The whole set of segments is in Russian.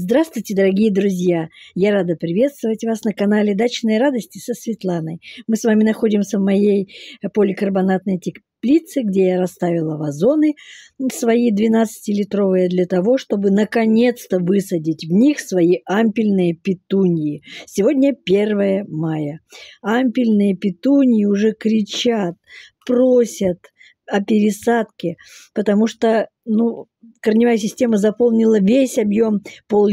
Здравствуйте, дорогие друзья! Я рада приветствовать вас на канале «Дачные радости» со Светланой. Мы с вами находимся в моей поликарбонатной теплице, где я расставила вазоны свои 12-литровые для того, чтобы наконец-то высадить в них свои ампельные петунии. Сегодня 1 мая. Ампельные петунии уже кричат, просят о пересадке, потому что ну, корневая система заполнила весь объем пол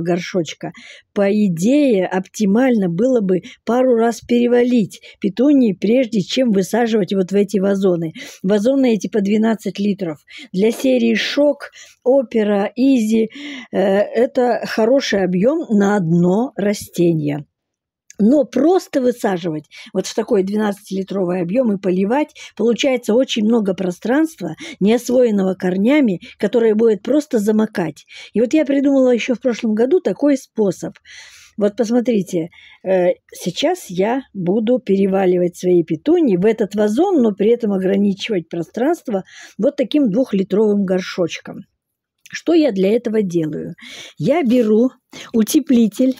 горшочка. По идее, оптимально было бы пару раз перевалить петунии, прежде чем высаживать вот в эти вазоны. Вазоны эти по 12 литров. Для серии «Шок», «Опера», «Изи» э, это хороший объем на одно растение. Но просто высаживать вот в такой 12-литровый объем и поливать, получается очень много пространства, не освоенного корнями, которое будет просто замокать. И вот я придумала еще в прошлом году такой способ. Вот посмотрите, э, сейчас я буду переваливать свои петуни в этот вазон, но при этом ограничивать пространство вот таким двухлитровым горшочком. Что я для этого делаю? Я беру утеплитель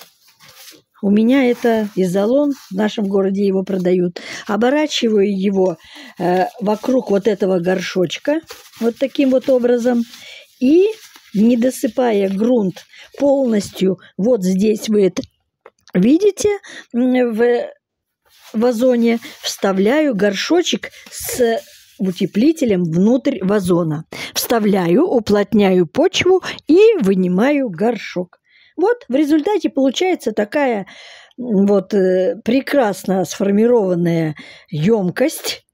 у меня это изолон, в нашем городе его продают. Оборачиваю его э, вокруг вот этого горшочка, вот таким вот образом, и не досыпая грунт полностью, вот здесь вы это видите, в вазоне вставляю горшочек с утеплителем внутрь вазона. Вставляю, уплотняю почву и вынимаю горшок. Вот в результате получается такая вот э, прекрасно сформированная емкость,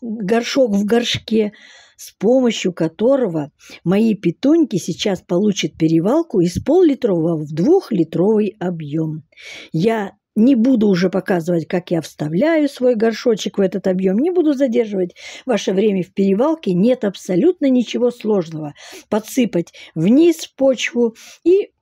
горшок в горшке, с помощью которого мои питоньки сейчас получат перевалку из пол-литрового в двухлитровый объем. Я не буду уже показывать, как я вставляю свой горшочек в этот объем. Не буду задерживать ваше время в перевалке. Нет абсолютно ничего сложного. Подсыпать вниз почву и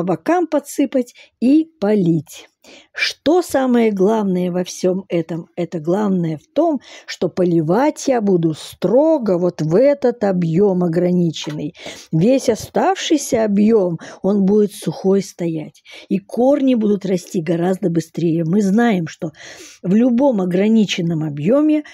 по бокам подсыпать и полить. Что самое главное во всем этом? Это главное в том, что поливать я буду строго вот в этот объем ограниченный. Весь оставшийся объем, он будет сухой стоять. И корни будут расти гораздо быстрее. Мы знаем, что в любом ограниченном объеме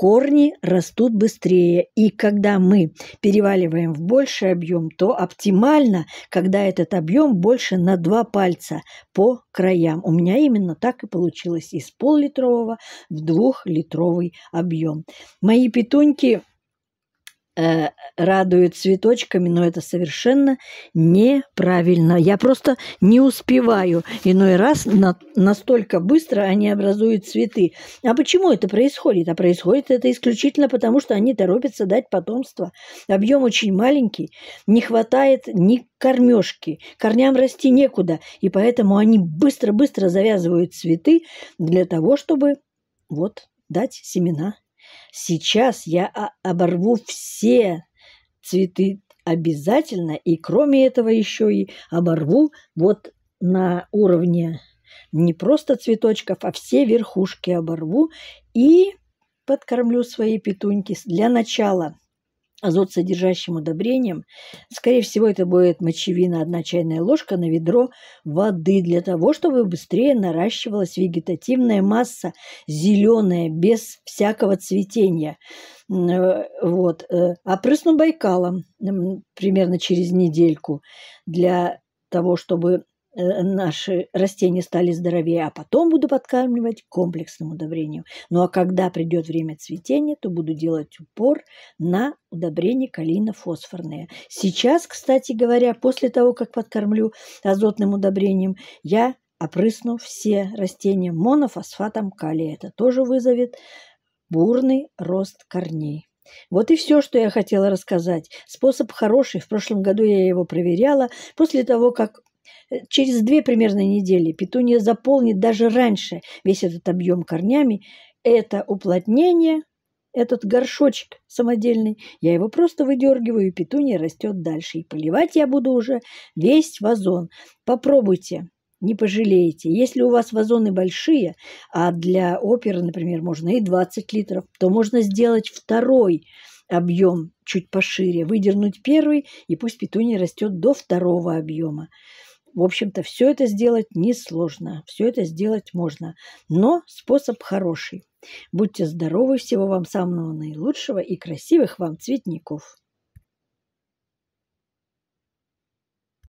корни растут быстрее. И когда мы переваливаем в больший объем, то оптимально, когда этот объем больше на два пальца по краям. У меня именно так и получилось из пол-литрового в двухлитровый объем. Мои питоньки э, радует цветочками, но это совершенно неправильно. Я просто не успеваю. Иной раз на, настолько быстро они образуют цветы. А почему это происходит? А происходит это исключительно потому, что они торопятся дать потомство. Объем очень маленький, не хватает ни кормежки, корням расти некуда, и поэтому они быстро-быстро завязывают цветы для того, чтобы вот дать семена Сейчас я оборву все цветы обязательно, и кроме этого еще и оборву вот на уровне не просто цветочков, а все верхушки оборву и подкормлю свои петуньки для начала – азот содержащим удобрением. Скорее всего, это будет мочевина, одна чайная ложка на ведро воды для того, чтобы быстрее наращивалась вегетативная масса, зеленая, без всякого цветения. Э, вот. Опрысну э, а Байкалом примерно через недельку для того, чтобы Э, наши растения стали здоровее, а потом буду подкармливать комплексным удобрением. Ну а когда придет время цветения, то буду делать упор на удобрение калийно-фосфорное. Сейчас, кстати говоря, после того, как подкормлю азотным удобрением, я опрысну все растения монофосфатом калия. Это тоже вызовет бурный рост корней. Вот и все, что я хотела рассказать. Способ хороший. В прошлом году я его проверяла. После того, как Через две примерно недели петуния заполнит даже раньше весь этот объем корнями. Это уплотнение, этот горшочек самодельный, я его просто выдергиваю, и петуния растет дальше. И поливать я буду уже весь вазон. Попробуйте, не пожалеете. Если у вас вазоны большие, а для оперы, например, можно и 20 литров, то можно сделать второй объем чуть пошире, выдернуть первый, и пусть петуния растет до второго объема. В общем-то, все это сделать несложно, все это сделать можно, но способ хороший. Будьте здоровы, всего вам самого наилучшего и красивых вам цветников.